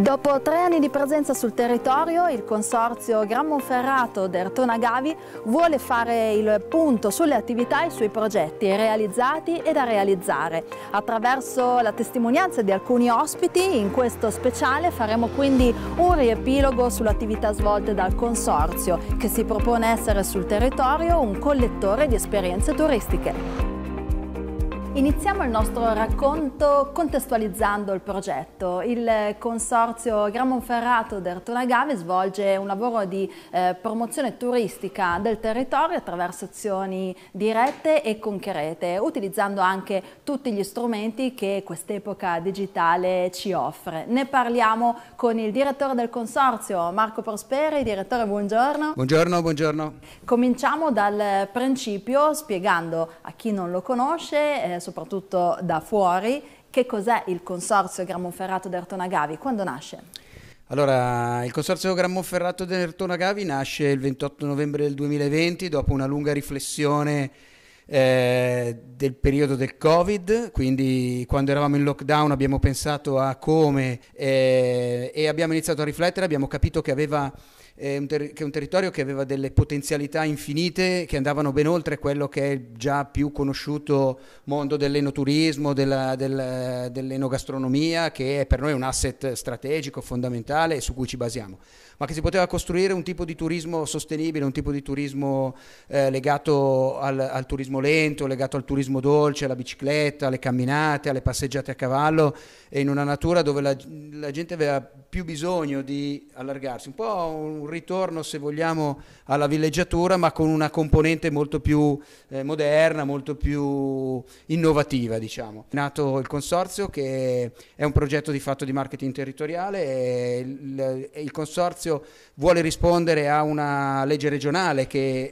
Dopo tre anni di presenza sul territorio, il consorzio Gran Monferrato d'Ertona Gavi vuole fare il punto sulle attività e sui progetti realizzati e da realizzare. Attraverso la testimonianza di alcuni ospiti, in questo speciale faremo quindi un riepilogo sulle attività svolte dal consorzio, che si propone essere sul territorio un collettore di esperienze turistiche. Iniziamo il nostro racconto contestualizzando il progetto. Il Consorzio Gran Monferrato d'Ertona svolge un lavoro di eh, promozione turistica del territorio attraverso azioni dirette e concrete, utilizzando anche tutti gli strumenti che quest'epoca digitale ci offre. Ne parliamo con il direttore del Consorzio, Marco Prosperi. Direttore, buongiorno. Buongiorno, buongiorno. Cominciamo dal principio spiegando a chi non lo conosce eh, soprattutto da fuori, che cos'è il Consorzio Grammonferrato d'Ertona Gavi? Quando nasce? Allora, il Consorzio Grammonferrato d'Ertona Gavi nasce il 28 novembre del 2020 dopo una lunga riflessione eh, del periodo del Covid, quindi quando eravamo in lockdown abbiamo pensato a come eh, e abbiamo iniziato a riflettere, abbiamo capito che aveva eh, che è un territorio che aveva delle potenzialità infinite che andavano ben oltre quello che è il già più conosciuto mondo dell'enoturismo, della, della, dell'enogastronomia, che è per noi un asset strategico fondamentale su cui ci basiamo ma che si poteva costruire un tipo di turismo sostenibile, un tipo di turismo eh, legato al, al, turismo lento, legato al turismo dolce, alla bicicletta, alle camminate, alle passeggiate a cavallo e in una natura dove la, la gente aveva più bisogno di allargarsi, un po' un ritorno se vogliamo alla villeggiatura ma con una componente molto più eh, moderna, molto più innovativa diciamo. È nato il consorzio che è un progetto di fatto di marketing territoriale e il, il consorzio Lazio vuole rispondere a una legge regionale che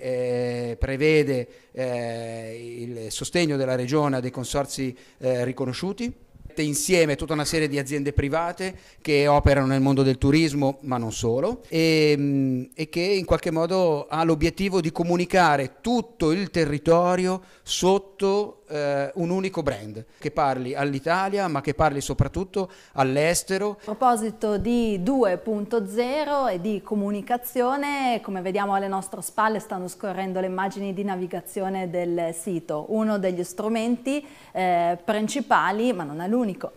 eh, prevede eh, il sostegno della regione a dei consorzi eh, riconosciuti insieme tutta una serie di aziende private che operano nel mondo del turismo, ma non solo, e, mm, e che in qualche modo ha l'obiettivo di comunicare tutto il territorio sotto eh, un unico brand che parli all'Italia ma che parli soprattutto all'estero. A proposito di 2.0 e di comunicazione, come vediamo alle nostre spalle stanno scorrendo le immagini di navigazione del sito, uno degli strumenti eh, principali ma non è l'unico.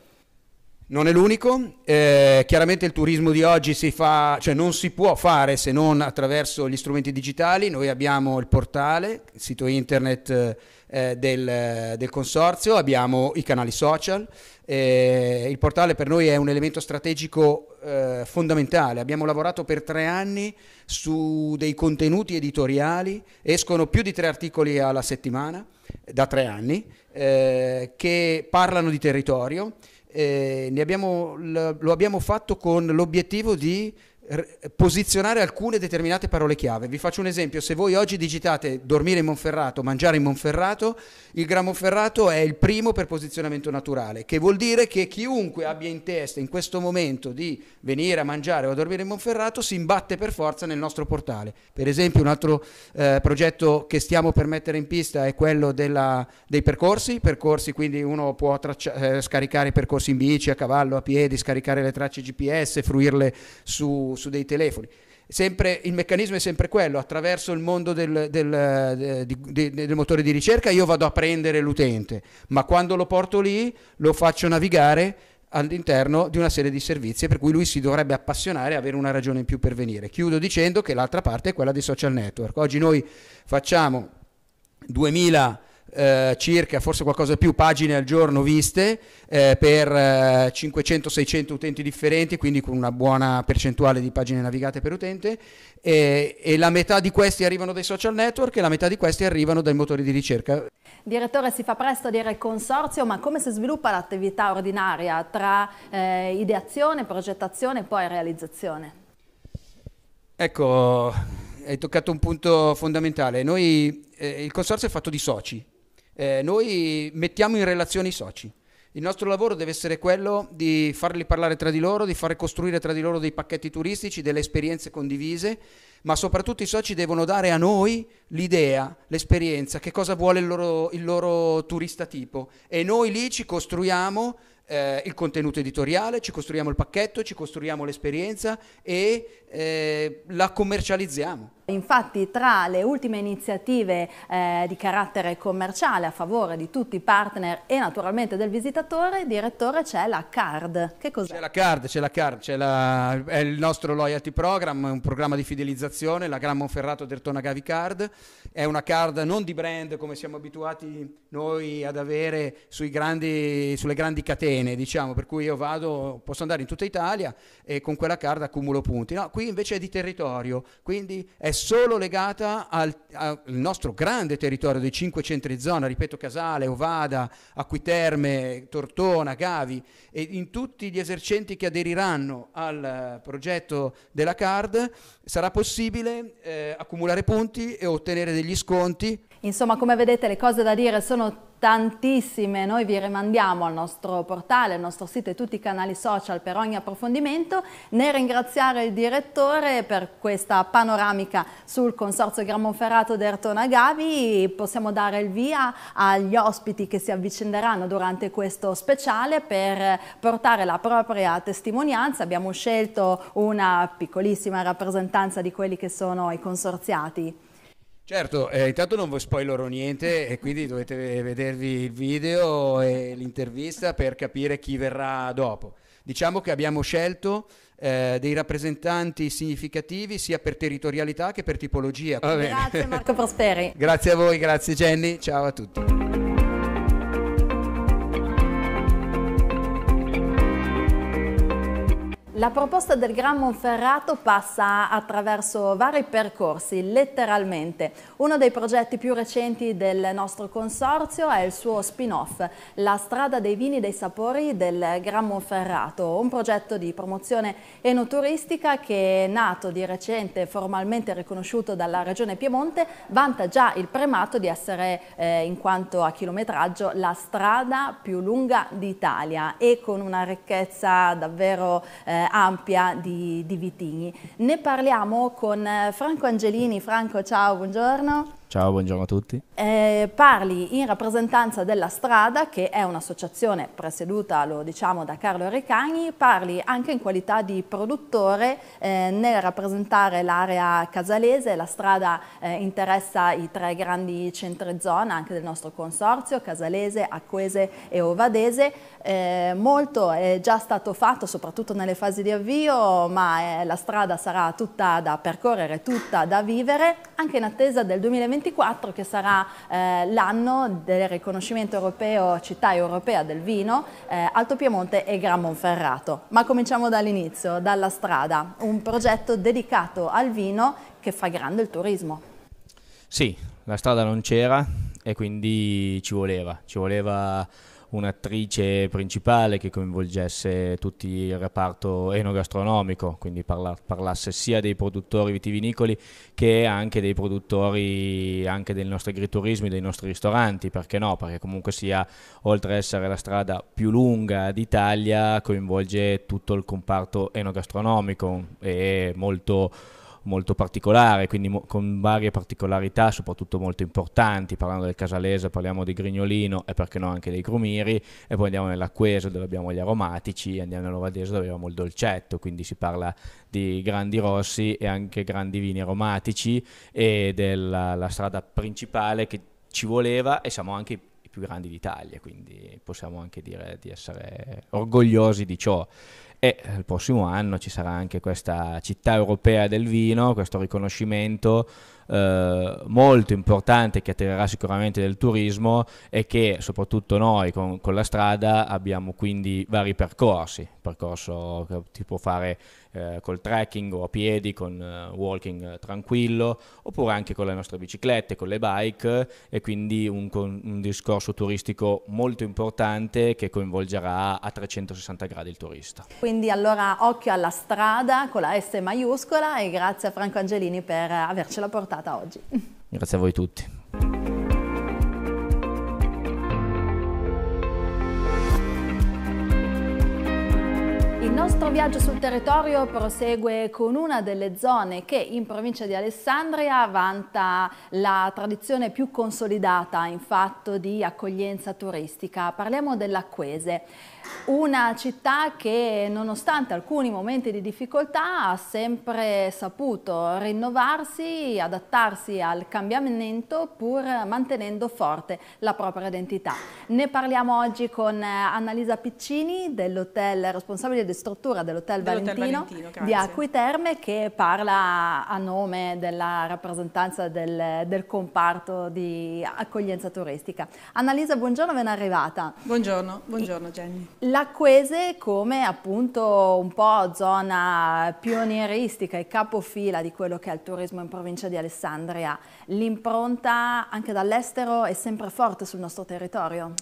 Non è l'unico, eh, chiaramente il turismo di oggi si fa, cioè non si può fare se non attraverso gli strumenti digitali, noi abbiamo il portale, il sito internet eh, del, del, consorzio, abbiamo i canali social, eh, il portale per noi è un elemento strategico eh, fondamentale, abbiamo lavorato per tre anni su dei contenuti editoriali, escono più di tre articoli alla settimana da tre anni eh, che parlano di territorio eh, abbiamo, lo abbiamo fatto con l'obiettivo di posizionare alcune determinate parole chiave. Vi faccio un esempio, se voi oggi digitate dormire in Monferrato, mangiare in Monferrato, il Gran Monferrato è il primo per posizionamento naturale, che vuol dire che chiunque abbia in testa in questo momento di venire a mangiare o a dormire in Monferrato si imbatte per forza nel nostro portale. Per esempio un altro eh, progetto che stiamo per mettere in pista è quello della, dei percorsi, percorsi quindi uno può traccia, eh, scaricare i percorsi in bici, a cavallo, a piedi, scaricare le tracce GPS, fruirle su su dei telefoni. Sempre, il meccanismo è sempre quello, attraverso il mondo del, del, eh, del, del, motore di ricerca io vado a prendere l'utente, ma quando lo porto lì lo faccio navigare all'interno di una serie di servizi per cui lui si dovrebbe appassionare e avere una ragione in più per venire. Chiudo dicendo che l'altra parte è quella dei social network. Oggi noi facciamo 2000 eh, circa, forse qualcosa di più, pagine al giorno viste eh, per eh, 500-600 utenti differenti, quindi con una buona percentuale di pagine navigate per utente e, e, la metà di questi arrivano dai social network e la metà di questi arrivano dai motori di ricerca. Direttore, si fa presto a dire consorzio, ma come si sviluppa l'attività ordinaria tra eh, ideazione, progettazione e poi realizzazione? Ecco, hai toccato un punto fondamentale. Noi, eh, il consorzio è fatto di soci, eh, noi mettiamo in relazione i soci. Il nostro lavoro deve essere quello di farli parlare tra di loro, di far costruire tra di loro dei pacchetti turistici, delle esperienze condivise, ma soprattutto i soci devono dare a noi l'idea, l'esperienza, che cosa vuole il loro, il loro turista tipo. E noi lì ci costruiamo eh, il contenuto editoriale, ci costruiamo il pacchetto, ci costruiamo l'esperienza e eh, la commercializziamo. Infatti tra le ultime iniziative eh, di carattere commerciale a favore di tutti i partner e naturalmente del visitatore, direttore, c'è la CARD. Che cos'è? C'è la CARD, c'è la CARD, c'è la... è il nostro loyalty program, un programma di fidelizzazione, la Gran Monferrato Dertona Gavi Card. È una card non di brand come siamo abituati noi ad avere grandi, sulle grandi catene, diciamo, per cui io vado, posso andare in tutta Italia e con quella card accumulo punti. No, qui invece è di territorio, quindi è solo legata al, al, nostro grande territorio dei cinque centri zona, ripeto Casale, Ovada, Acquiterme, Tortona, Gavi e in tutti gli esercenti che aderiranno al eh, progetto della CARD sarà possibile eh, accumulare punti e ottenere degli sconti Insomma, come vedete le cose da dire sono tantissime, noi vi rimandiamo al nostro portale, al nostro sito e tutti i canali social per ogni approfondimento. Nel ringraziare il direttore per questa panoramica sul Consorzio Grammonferrato d'Ertona Gavi, possiamo dare il via agli ospiti che si avvicenderanno durante questo speciale per portare la propria testimonianza. Abbiamo scelto una piccolissima rappresentanza di quelli che sono i consorziati. Certo, eh, intanto non vi spoilerò niente e quindi dovete vedervi il video e l'intervista per capire chi verrà dopo. Diciamo che abbiamo scelto eh, dei rappresentanti significativi sia per territorialità che per tipologia. Grazie Marco ecco, Prosperi. grazie a voi, grazie Jenny, ciao a tutti. La proposta del Gran Monferrato passa attraverso vari percorsi, letteralmente. Uno dei progetti più recenti del nostro consorzio è il suo spin-off, La strada dei vini e dei sapori del Gran Monferrato, un progetto di promozione enoturistica che è nato di recente, formalmente riconosciuto dalla Regione Piemonte, vanta già il premato di essere, eh, in quanto a chilometraggio, la strada più lunga d'Italia e con una ricchezza davvero eh, ampia di, di vitigni. Ne parliamo con eh, Franco Angelini. Franco, ciao, buongiorno. Ciao, buongiorno a tutti. Eh, parli in rappresentanza della Strada, che è un'associazione presieduta, lo diciamo, da Carlo Recagni, parli anche in qualità di produttore eh, nel rappresentare l'area casalese, la Strada eh, interessa i tre grandi centri zona anche del nostro consorzio, casalese, acquese e ovadese, eh, molto è già stato fatto soprattutto nelle fasi di avvio, ma eh, la strada sarà tutta da percorrere, tutta da vivere, anche in attesa del 2020 2024 che sarà eh, l'anno del riconoscimento europeo città europea del vino eh, Alto Piemonte e Gran Monferrato. Ma cominciamo dall'inizio, dalla strada, un progetto dedicato al vino che fa grande il turismo. Sì, la strada non c'era e quindi ci voleva, ci voleva un'attrice principale che coinvolgesse tutto il reparto enogastronomico, quindi parla- parlasse sia dei produttori vitivinicoli che anche dei produttori anche dei nostri agriturismi, dei nostri ristoranti, perché no? Perché comunque sia, oltre ad essere la strada più lunga d'Italia, coinvolge tutto il comparto enogastronomico e molto molto particolare, quindi mo- con varie particolarità, soprattutto molto importanti, parlando del Casalese parliamo di Grignolino e perché no anche dei Grumiri. e poi andiamo nell'Acqueso dove abbiamo gli aromatici, andiamo nell'Ovadese dove abbiamo il dolcetto, quindi si parla di grandi rossi e anche grandi vini aromatici e della strada principale che ci voleva e siamo anche i più grandi d'Italia, quindi possiamo anche dire di essere orgogliosi di ciò e eh, il prossimo anno ci sarà anche questa città europea del vino, questo riconoscimento eh, molto importante che attirerà sicuramente del turismo e che soprattutto noi con, con la strada abbiamo quindi vari percorsi, percorso che ti può fare eh, col trekking o a piedi, con uh, walking eh, tranquillo, oppure anche con le nostre biciclette, con le bike e quindi un, un discorso turistico molto importante che coinvolgerà a 360 gradi il turista. Quindi allora occhio alla strada con la S maiuscola e grazie a Franco Angelini per avercela portata oggi. Grazie a voi tutti. nostro viaggio sul territorio prosegue con una delle zone che in provincia di Alessandria vanta la tradizione più consolidata in fatto di accoglienza turistica. Parliamo dell'Acquese. Una città che nonostante alcuni momenti di difficoltà ha sempre saputo rinnovarsi, adattarsi al cambiamento pur mantenendo forte la propria identità. Ne parliamo oggi con eh, Annalisa Piccini, responsabile di struttura dell'Hotel dell Valentino, Valentino di Acquiterme che parla a nome della rappresentanza del, del comparto di accoglienza turistica. Annalisa, buongiorno, ben arrivata. Buongiorno, buongiorno Jenny. L'Acquese come appunto un po' zona pionieristica e capofila di quello che è il turismo in provincia di Alessandria, l'impronta anche dall'estero è sempre forte sul nostro territorio?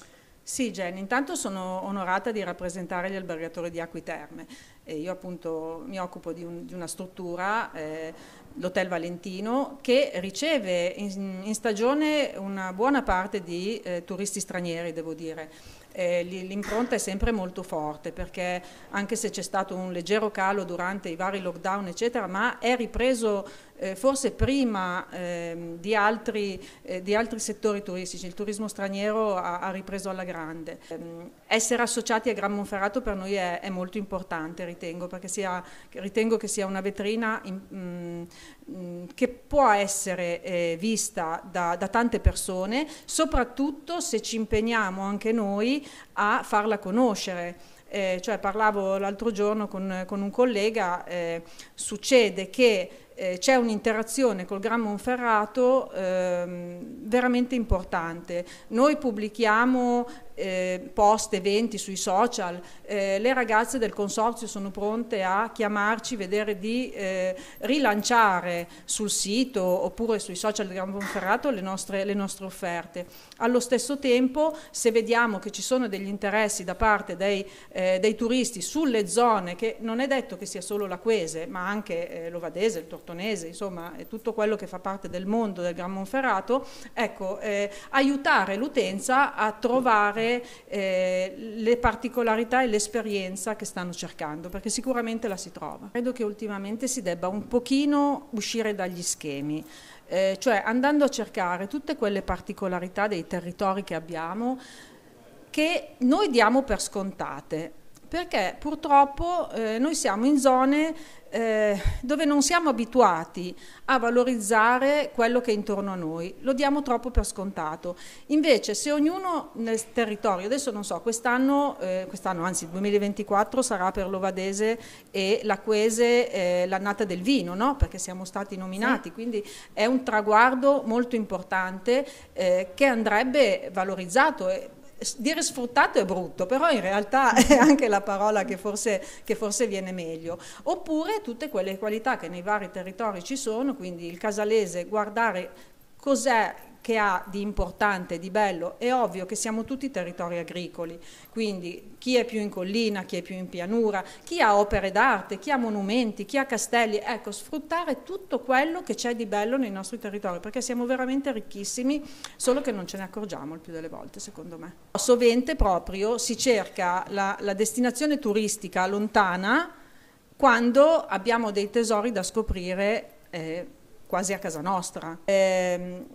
Sì Jenny, intanto sono onorata di rappresentare gli albergatori di Acquiterme. E io appunto mi occupo di, un, di una struttura, eh, l'Hotel Valentino, che riceve in, in, stagione una buona parte di eh, turisti stranieri, devo dire eh, l'impronta è sempre molto forte perché anche se c'è stato un leggero calo durante i vari lockdown eccetera ma è ripreso eh, forse prima eh, di, altri, eh, di, altri, settori turistici, il turismo straniero ha, ha ripreso alla grande. Ehm, essere associati a Gran Monferrato per noi è, è molto importante, ritengo, perché sia, ritengo che sia una vetrina in, mh, mm, mm, che può essere eh, vista da, da tante persone, soprattutto se ci impegniamo anche noi a farla conoscere. Eh, cioè parlavo l'altro giorno con, con un collega, eh, succede che eh, c'è un'interazione col Gran Monferrato ehm, veramente importante. Noi pubblichiamo eh, post eventi sui social, eh, le ragazze del consorzio sono pronte a chiamarci, vedere di eh, rilanciare sul sito oppure sui social di Gran Bonferrato le nostre, le nostre offerte. Allo stesso tempo, se vediamo che ci sono degli interessi da parte dei, eh, dei turisti sulle zone, che non è detto che sia solo l'Aquese, ma anche eh, l'Ovadese, il Tortonese, insomma tutto quello che fa parte del mondo del Gran Monferrato, ecco, eh, aiutare l'utenza a trovare eh, le particolarità e l'esperienza che stanno cercando, perché sicuramente la si trova. Credo che ultimamente si debba un pochino uscire dagli schemi. Eh, cioè andando a cercare tutte quelle particolarità dei territori che abbiamo che noi diamo per scontate, perché purtroppo eh, noi siamo in zone eh, dove non siamo abituati a valorizzare quello che è intorno a noi, lo diamo troppo per scontato. Invece se ognuno nel territorio, adesso non so, quest'anno, eh, quest'anno anzi il 2024 sarà per l'Ovadese e l'Aquese eh, l'annata del vino, no? perché siamo stati nominati, sì. quindi è un traguardo molto importante eh, che andrebbe valorizzato. E, dire sfruttato è brutto, però in realtà è anche la parola che forse, che forse, viene meglio. Oppure tutte quelle qualità che nei vari territori ci sono, quindi il casalese, guardare cos'è che ha di importante, di bello, è ovvio che siamo tutti territori agricoli, quindi chi è più in collina, chi è più in pianura, chi ha opere d'arte, chi ha monumenti, chi ha castelli, ecco, sfruttare tutto quello che c'è di bello nei nostri territori, perché siamo veramente ricchissimi, solo che non ce ne accorgiamo il più delle volte, secondo me. Sovente proprio si cerca la, la destinazione turistica lontana quando abbiamo dei tesori da scoprire eh, quasi a casa nostra. Eh,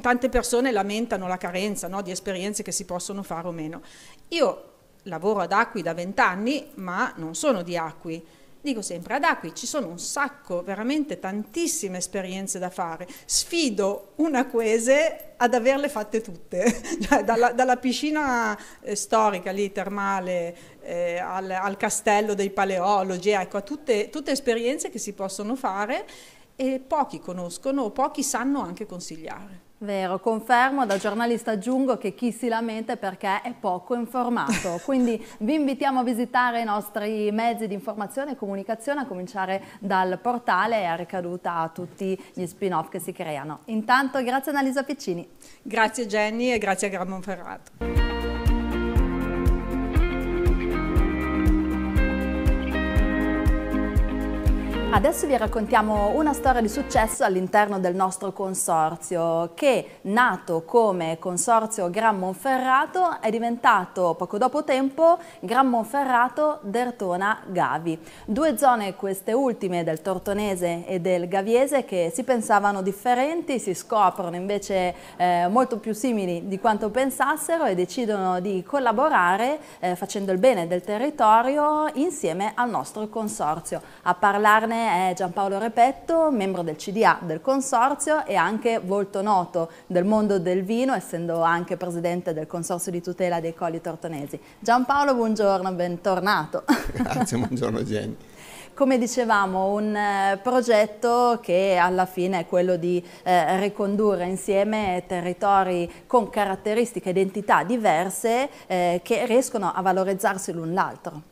tante persone lamentano la carenza no, di esperienze che si possono fare o meno. Io lavoro ad Acqui da vent'anni, ma non sono di Acqui. Dico sempre, ad Acqui ci sono un sacco, veramente tantissime esperienze da fare. Sfido un acquese ad averle fatte tutte, cioè, dalla, dalla, piscina eh, storica lì, termale, eh, al, al, castello dei paleologi, ecco, a tutte, tutte esperienze che si possono fare e pochi conoscono o pochi sanno anche consigliare. Vero, confermo, da giornalista aggiungo che chi si lamenta è perché è poco informato, quindi vi invitiamo a visitare i nostri mezzi di informazione e comunicazione, a cominciare dal portale e a ricaduta a tutti gli spin-off che si creano. Intanto grazie Annalisa Piccini. Grazie Jenny e grazie a Gran Monferrato. Adesso vi raccontiamo una storia di successo all'interno del nostro consorzio che, nato come consorzio Gran Monferrato, è diventato poco dopo tempo Gran Monferrato Dertona Gavi. Due zone queste ultime del Tortonese e del Gaviese che si pensavano differenti, si scoprono invece eh, molto più simili di quanto pensassero e decidono di collaborare eh, facendo il bene del territorio insieme al nostro consorzio. A parlarne è Giampaolo Repetto, membro del CDA del Consorzio e anche volto noto del mondo del vino, essendo anche presidente del Consorzio di tutela dei colli tortonesi. Giampaolo, buongiorno, bentornato. Grazie, buongiorno Jenny come dicevamo, un eh, progetto che alla fine è quello di eh, ricondurre insieme territori con caratteristiche e identità diverse eh, che riescono a valorizzarsi l'un l'altro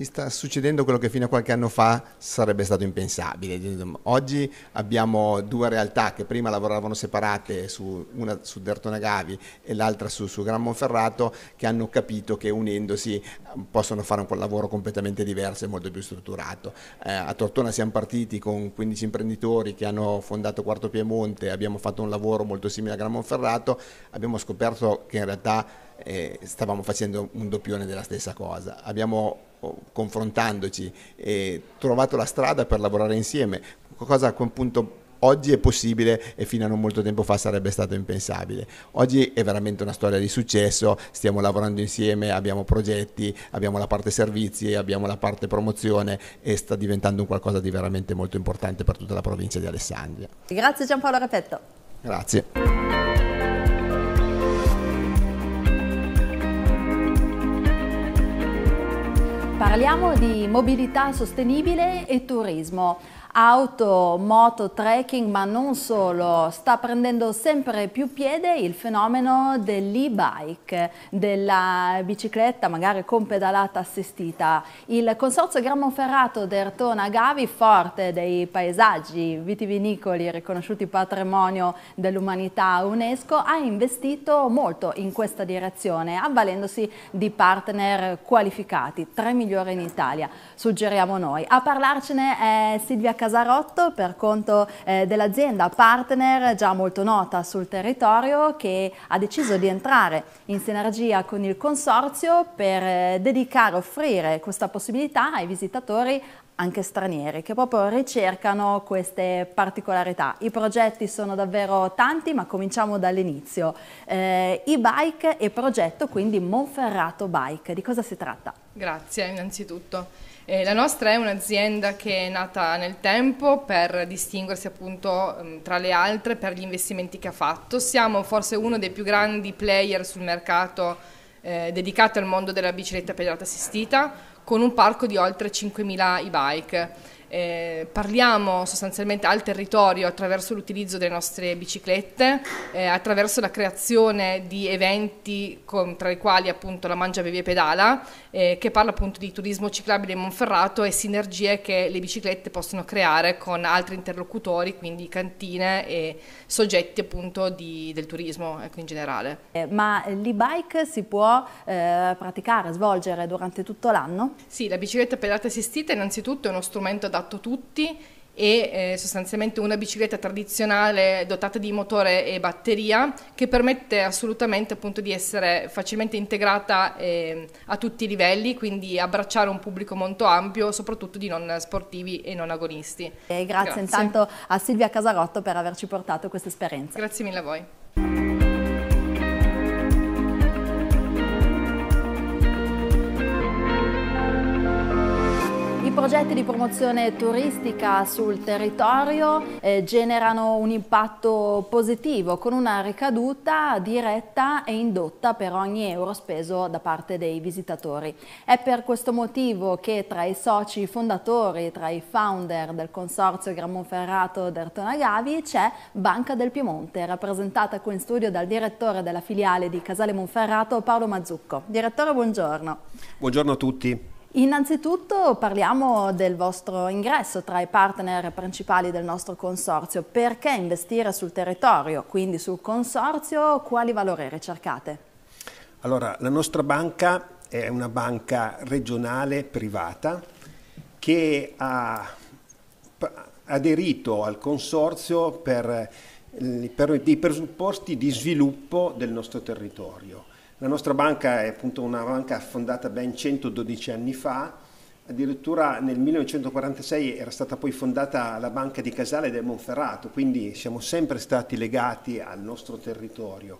si sta succedendo quello che fino a qualche anno fa sarebbe stato impensabile. Oggi abbiamo due realtà che prima lavoravano separate, su, una su Dertona Gavi e l'altra su, su Gran Monferrato, che hanno capito che unendosi eh, possono fare un lavoro completamente diverso e molto più strutturato. Eh, a Tortona siamo partiti con 15 imprenditori che hanno fondato Quarto Piemonte, abbiamo fatto un lavoro molto simile a Gran Monferrato, abbiamo scoperto che in realtà eh, stavamo facendo un doppione della stessa cosa. Abbiamo confrontandoci e trovato la strada per lavorare insieme, cosa a quel punto oggi è possibile e fino a non molto tempo fa sarebbe stato impensabile. Oggi è veramente una storia di successo, stiamo lavorando insieme, abbiamo progetti, abbiamo la parte servizi, abbiamo la parte promozione e sta diventando qualcosa di veramente molto importante per tutta la provincia di Alessandria. Grazie Giampaolo Repetto. Grazie. Parliamo di mobilità sostenibile e turismo auto, moto, trekking, ma non solo. Sta prendendo sempre più piede il fenomeno dell'e-bike, della bicicletta magari con pedalata assistita. Il Consorzio Grammoferrato d'Ertona Gavi, forte dei paesaggi vitivinicoli riconosciuti patrimonio dell'umanità UNESCO, ha investito molto in questa direzione, avvalendosi di partner qualificati, tre migliori in Italia, suggeriamo noi. A parlarcene è Silvia Casarotto per conto eh, dell'azienda partner già molto nota sul territorio che ha deciso di entrare in sinergia con il consorzio per eh, dedicare, offrire questa possibilità ai visitatori anche stranieri che proprio ricercano queste particolarità. I progetti sono davvero tanti ma cominciamo dall'inizio. Eh, e-bike e progetto quindi Monferrato Bike, di cosa si tratta? Grazie innanzitutto. Eh, la nostra è un'azienda che è nata nel tempo per distinguersi appunto mm, tra le altre per gli investimenti che ha fatto. Siamo forse uno dei più grandi player sul mercato eh, dedicato al mondo della bicicletta pedalata assistita con un parco di oltre 5.000 e-bike. Eh, parliamo sostanzialmente al territorio attraverso l'utilizzo delle nostre biciclette, eh, attraverso la creazione di eventi con, tra i quali appunto la Mangia Bevi e Pedala, eh, che parla appunto di turismo ciclabile in Monferrato e sinergie che le biciclette possono creare con altri interlocutori, quindi cantine e soggetti appunto di, del turismo ecco, in generale. Eh, ma l'e-bike si può eh, praticare, svolgere durante tutto l'anno? Sì, la bicicletta pedalata assistita innanzitutto è uno strumento da adatto tutti e eh, sostanzialmente una bicicletta tradizionale dotata di motore e batteria che permette assolutamente appunto, di essere facilmente integrata eh, a tutti i livelli, quindi abbracciare un pubblico molto ampio, soprattutto di non sportivi e non agonisti. E eh, grazie, grazie intanto a Silvia Casarotto per averci portato questa esperienza. Grazie mille a voi. I progetti di promozione turistica sul territorio eh, generano un impatto positivo con una ricaduta diretta e indotta per ogni euro speso da parte dei visitatori. È per questo motivo che tra i soci fondatori, tra i founder del consorzio Grammonferrato d'Ertona Gavi c'è Banca del Piemonte, rappresentata qui in studio dal direttore della filiale di Casale Monferrato Paolo Mazzucco. Direttore, buongiorno. Buongiorno a tutti. Innanzitutto parliamo del vostro ingresso tra i partner principali del nostro consorzio. Perché investire sul territorio, quindi sul consorzio? Quali valori ricercate? Allora, la nostra banca è una banca regionale privata che ha aderito al consorzio per, eh, per dei presupposti di sviluppo del nostro territorio la nostra banca è appunto una banca fondata ben 112 anni fa, addirittura nel 1946 era stata poi fondata la banca di Casale del Monferrato, quindi siamo sempre stati legati al nostro territorio.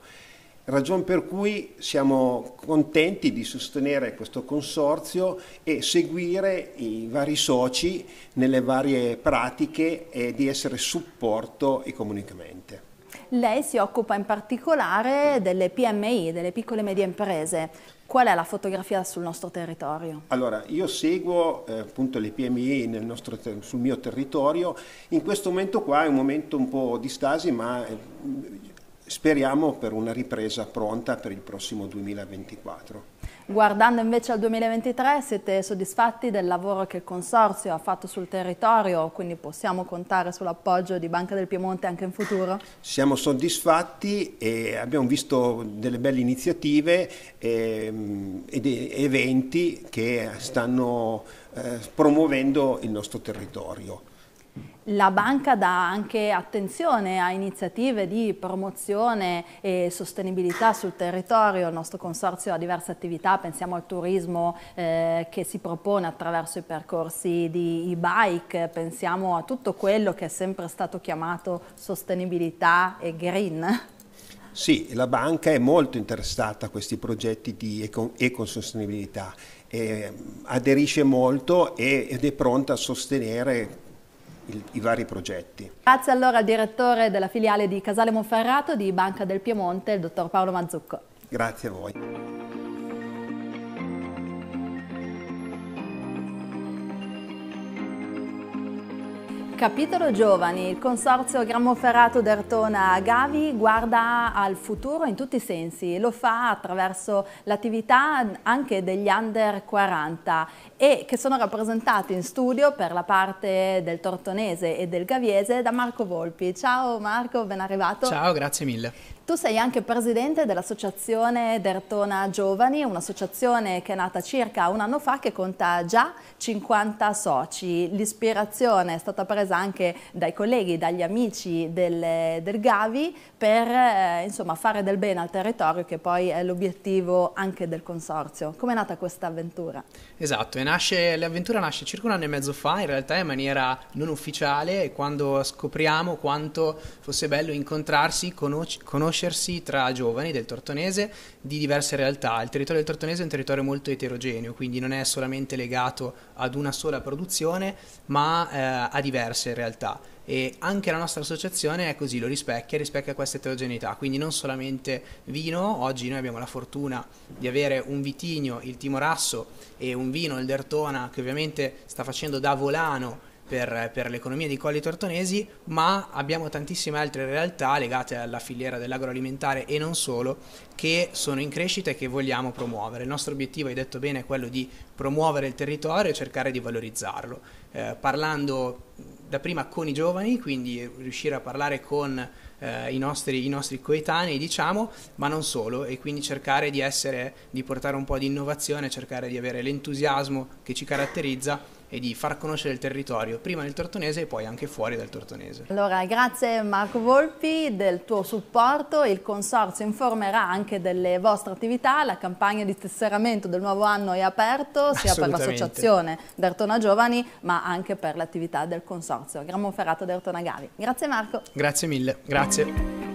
Ragion per cui siamo contenti di sostenere questo consorzio e seguire i vari soci nelle varie pratiche e di essere supporto economicamente. Lei si occupa in particolare delle PMI, delle piccole e medie imprese. Qual è la fotografia sul nostro territorio? Allora, io seguo eh, appunto le PMI nostro, sul mio territorio. In questo momento qua è un momento un po' di stasi, ma eh, speriamo per una ripresa pronta per il prossimo 2024. Guardando invece al 2023 siete soddisfatti del lavoro che il Consorzio ha fatto sul territorio, quindi possiamo contare sull'appoggio di Banca del Piemonte anche in futuro? Siamo soddisfatti e abbiamo visto delle belle iniziative ehm, ed eventi che stanno eh, promuovendo il nostro territorio. La banca dà anche attenzione a iniziative di promozione e sostenibilità sul territorio, il nostro consorzio ha diverse attività, pensiamo al turismo eh, che si propone attraverso i percorsi di e-bike, pensiamo a tutto quello che è sempre stato chiamato sostenibilità e green. Sì, la banca è molto interessata a questi progetti di ecosostenibilità, eh, aderisce molto ed è pronta a sostenere il, i vari progetti. Grazie allora al direttore della filiale di Casale Monferrato di Banca del Piemonte, il dottor Paolo Mazzucco. Grazie a voi. Capitolo Giovani, il consorzio Grammoferrato d'Ertona Gavi guarda al futuro in tutti i sensi, lo fa attraverso l'attività anche degli under 40 e che sono rappresentati in studio per la parte del tortonese e del gaviese da Marco Volpi. Ciao Marco, ben arrivato. Ciao, grazie mille. Tu sei anche presidente dell'associazione Dertona Giovani, un'associazione che è nata circa un anno fa che conta già 50 soci. L'ispirazione è stata presa anche dai colleghi, dagli amici del, del Gavi per eh, insomma, fare del bene al territorio che poi è l'obiettivo anche del consorzio. Come è nata questa avventura? Esatto, l'avventura nasce circa un anno e mezzo fa, in realtà in maniera non ufficiale, quando scopriamo quanto fosse bello incontrarsi, conoscere conoscersi tra giovani del Tortonese di diverse realtà. Il territorio del Tortonese è un territorio molto eterogeneo, quindi non è solamente legato ad una sola produzione, ma eh, a diverse realtà e anche la nostra associazione è così, lo rispecchia, rispecchia questa eterogeneità, quindi non solamente vino, oggi noi abbiamo la fortuna di avere un vitigno, il Timorasso, e un vino, il Dertona, che ovviamente sta facendo da volano per, per l'economia di Colli Tortonesi, ma abbiamo tantissime altre realtà legate alla filiera dell'agroalimentare e non solo, che sono in crescita e che vogliamo promuovere. Il nostro obiettivo, hai detto bene, è quello di promuovere il territorio e cercare di valorizzarlo, eh, parlando dapprima con i giovani, quindi riuscire a parlare con eh, i, nostri, i, nostri, coetanei, diciamo, ma non solo, e quindi cercare di, essere, di portare un po' di innovazione, cercare di avere l'entusiasmo che ci caratterizza e di far conoscere il territorio prima nel tortonese e poi anche fuori dal tortonese. Allora grazie Marco Volpi del tuo supporto, il Consorzio informerà anche delle vostre attività, la campagna di tesseramento del nuovo anno è aperta sia per l'associazione d'Artona Giovani ma anche per l'attività del Consorzio Grammoferrato d'Artona Gavi. Grazie Marco. Grazie mille, grazie.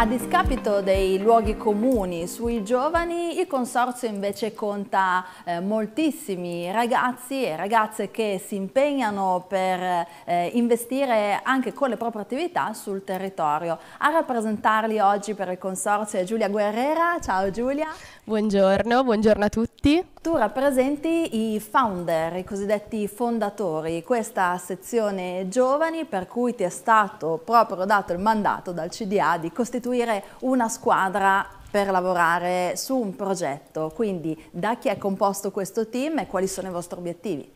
A discapito dei luoghi comuni sui giovani, il Consorzio invece conta eh, moltissimi ragazzi e ragazze che si impegnano per eh, investire anche con le proprie attività sul territorio. A rappresentarli oggi per il Consorzio è Giulia Guerrera. Ciao Giulia. Buongiorno, buongiorno a tutti. Tu rappresenti i founder, i cosiddetti fondatori, questa sezione giovani per cui ti è stato proprio dato il mandato dal CDA di costituire una squadra per lavorare su un progetto. Quindi da chi è composto questo team e quali sono i vostri obiettivi?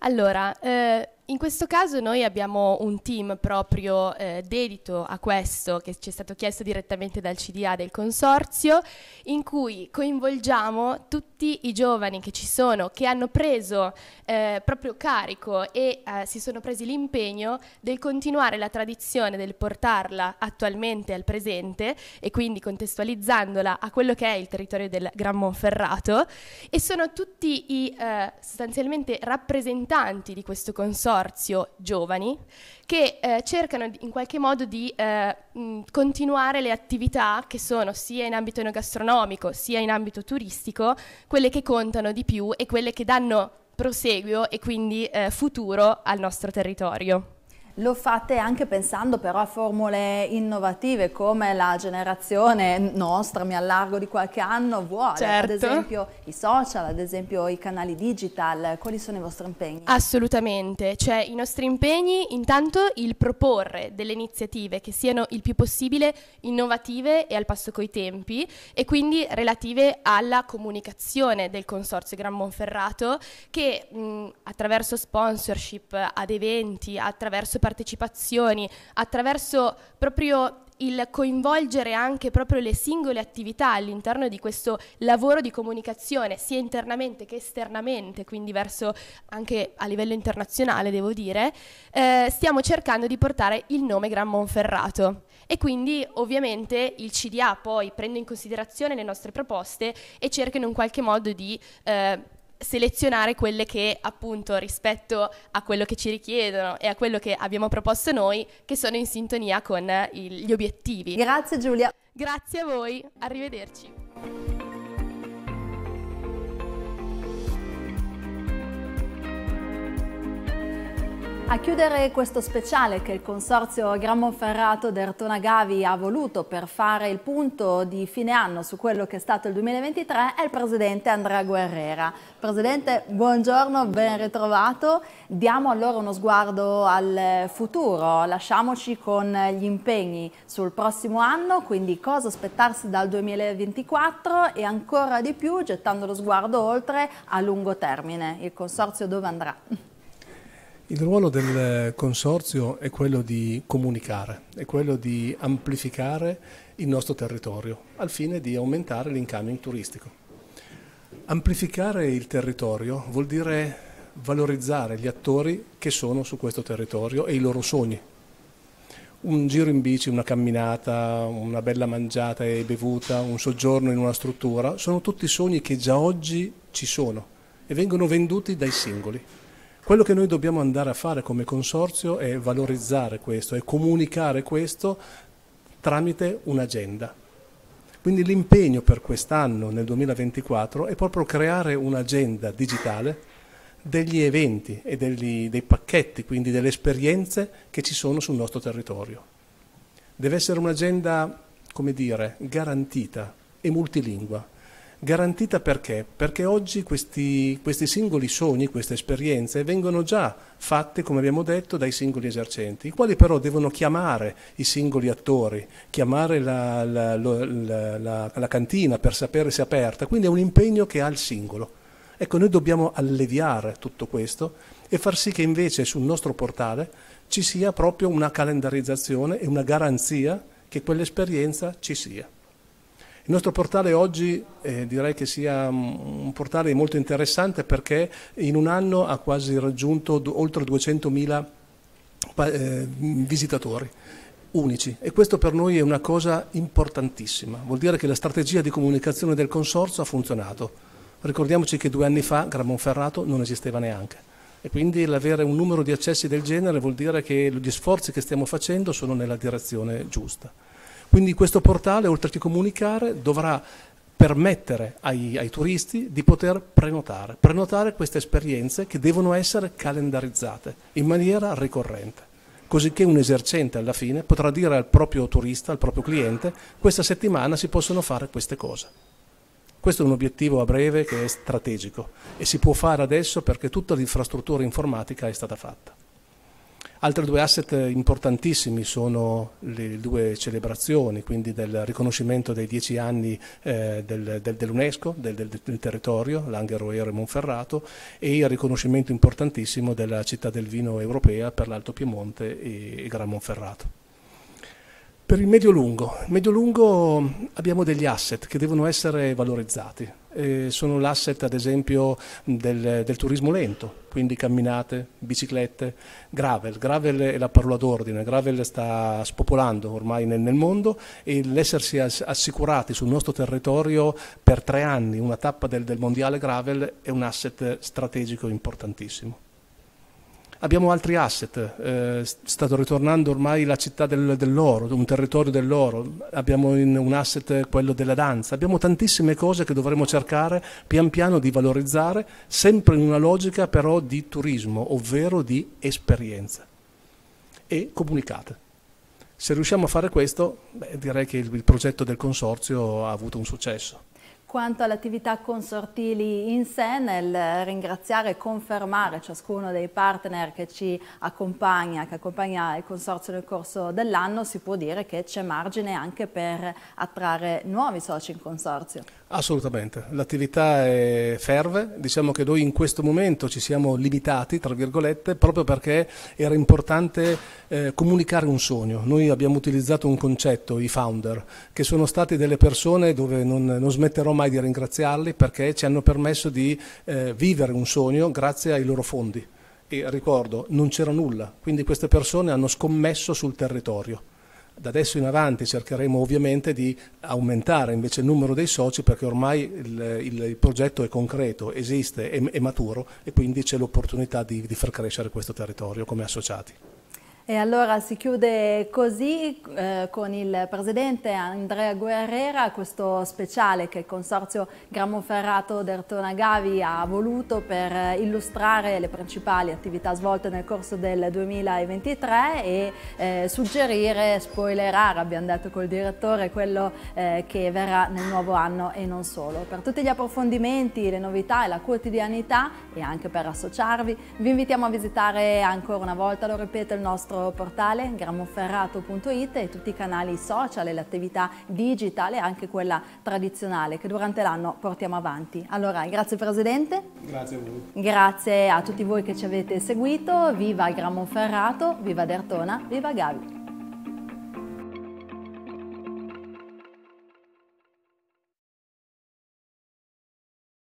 Allora, eh, in questo caso noi abbiamo un team proprio eh, dedito a questo che ci è stato chiesto direttamente dal CDA del Consorzio in cui coinvolgiamo tutti i giovani che ci sono, che hanno preso eh, proprio carico e eh, si sono presi l'impegno del continuare la tradizione, del portarla attualmente al presente e quindi contestualizzandola a quello che è il territorio del Gran Monferrato e sono tutti i eh, sostanzialmente rappresentanti di questo consorzio consorzio giovani che eh, cercano in qualche modo di eh, mh, continuare le attività che sono sia in ambito enogastronomico sia in ambito turistico quelle che contano di più e quelle che danno proseguio e quindi eh, futuro al nostro territorio. Lo fate anche pensando però a formule innovative come la generazione nostra, mi allargo di qualche anno, vuole. Certo. Ad esempio i social, ad esempio i canali digital, quali sono i vostri impegni? Assolutamente, cioè i nostri impegni intanto il proporre delle iniziative che siano il più possibile innovative e al passo coi tempi e quindi relative alla comunicazione del Consorzio Gran Monferrato che mh, attraverso sponsorship, ad eventi, attraverso partecipazioni, partecipazioni, attraverso proprio il coinvolgere anche proprio le singole attività all'interno di questo lavoro di comunicazione, sia internamente che esternamente, quindi verso anche a livello internazionale, devo dire, eh, stiamo cercando di portare il nome Gran Monferrato. E quindi ovviamente il CDA poi prende in considerazione le nostre proposte e cerca in un qualche modo di eh, selezionare quelle che appunto rispetto a quello che ci richiedono e a quello che abbiamo proposto noi che sono in sintonia con il, gli obiettivi. Grazie Giulia. Grazie a voi, arrivederci. A chiudere questo speciale che il consorzio Grammonferrato d'Ertona Gavi ha voluto per fare il punto di fine anno su quello che è stato il 2023 è il presidente Andrea Guerrera. Presidente, buongiorno, ben ritrovato. Diamo allora uno sguardo al futuro, lasciamoci con gli impegni sul prossimo anno, quindi cosa aspettarsi dal 2024 e ancora di più gettando lo sguardo oltre a lungo termine. Il consorzio dove andrà? Il ruolo del consorzio è quello di comunicare, è quello di amplificare il nostro territorio al fine di aumentare l'incoming turistico. Amplificare il territorio vuol dire valorizzare gli attori che sono su questo territorio e i loro sogni. Un giro in bici, una camminata, una bella mangiata e bevuta, un soggiorno in una struttura, sono tutti sogni che già oggi ci sono e vengono venduti dai singoli. Quello che noi dobbiamo andare a fare come consorzio è valorizzare questo e comunicare questo tramite un'agenda. Quindi l'impegno per quest'anno, nel 2024, è proprio creare un'agenda digitale degli eventi e degli, dei pacchetti, quindi delle esperienze che ci sono sul nostro territorio. Deve essere un'agenda, come dire, garantita e multilingua Garantita perché? Perché oggi questi, questi singoli sogni, queste esperienze vengono già fatte, come abbiamo detto, dai singoli esercenti, i quali però devono chiamare i singoli attori, chiamare la, la, la, la cantina per sapere se è aperta, quindi è un impegno che ha il singolo. Ecco, noi dobbiamo alleviare tutto questo e far sì che invece sul nostro portale ci sia proprio una calendarizzazione e una garanzia che quell'esperienza ci sia. Il nostro portale oggi eh, direi che sia un portale molto interessante perché in un anno ha quasi raggiunto oltre 200.000 eh, visitatori unici e questo per noi è una cosa importantissima, vuol dire che la strategia di comunicazione del Consorzio ha funzionato. Ricordiamoci che due anni fa Gramonferrato non esisteva neanche e quindi l'avere un numero di accessi del genere vuol dire che gli sforzi che stiamo facendo sono nella direzione giusta. Quindi questo portale, oltre che comunicare, dovrà permettere ai, ai, turisti di poter prenotare, prenotare queste esperienze che devono essere calendarizzate in maniera ricorrente, così che un esercente alla fine potrà dire al proprio turista, al proprio cliente, questa settimana si possono fare queste cose. Questo è un obiettivo a breve che è strategico e si può fare adesso perché tutta l'infrastruttura informatica è stata fatta. Altri due asset importantissimi sono le due celebrazioni, quindi del riconoscimento dei dieci anni eh, del, del, dell'UNESCO, del, del, territorio, Langeroero e Monferrato, e il riconoscimento importantissimo della città del vino europea per l'Alto Piemonte e, e Gran Monferrato. Per il medio-lungo, medio-lungo abbiamo degli asset che devono essere valorizzati. Eh, sono l'asset ad esempio del, del, turismo lento, quindi camminate, biciclette, gravel. Gravel è la parola d'ordine, gravel sta spopolando ormai nel, nel mondo e l'essersi assicurati sul nostro territorio per tre anni una tappa del, del mondiale gravel è un asset strategico importantissimo. Abbiamo altri asset, è eh, stato ritornando ormai la città del, dell'oro, un territorio dell'oro, abbiamo in, un asset quello della danza, abbiamo tantissime cose che dovremo cercare pian piano di valorizzare, sempre in una logica però di turismo, ovvero di esperienza e comunicate. Se riusciamo a fare questo, beh, direi che il, il progetto del consorzio ha avuto un successo. Quanto all'attività consortili in sé, nel ringraziare e confermare ciascuno dei partner che ci accompagna, che accompagna il Consorzio nel corso dell'anno, si può dire che c'è margine anche per attrarre nuovi soci in Consorzio. Assolutamente, l'attività è ferve, diciamo che noi in questo momento ci siamo limitati, tra virgolette, proprio perché era importante eh, comunicare un sogno. Noi abbiamo utilizzato un concetto, i founder, che sono stati delle persone dove non, non smetterò mai mai di ringraziarli perché ci hanno permesso di eh, vivere un sogno grazie ai loro fondi. E ricordo, non c'era nulla, quindi queste persone hanno scommesso sul territorio. Da adesso in avanti cercheremo ovviamente di aumentare invece il numero dei soci perché ormai il, il, il progetto è concreto, esiste, è, è maturo e quindi c'è l'opportunità di, di far crescere questo territorio come associati. E allora si chiude così eh, con il presidente Andrea Guerrera questo speciale che il consorzio Grammoferrato d'Ertona Gavi ha voluto per illustrare le principali attività svolte nel corso del 2023 e eh, suggerire, spoilerare, abbiamo detto col direttore, quello eh, che verrà nel nuovo anno e non solo. Per tutti gli approfondimenti, le novità e la quotidianità e anche per associarvi vi invitiamo a visitare ancora una volta, lo ripeto, il nostro nostro portale grammoferrato.it e tutti i canali social e l'attività digitale, anche quella tradizionale che durante l'anno portiamo avanti. Allora, grazie Presidente. Grazie a voi. Grazie a tutti voi che ci avete seguito. Viva Grammoferrato, viva Dertona, viva Gavi.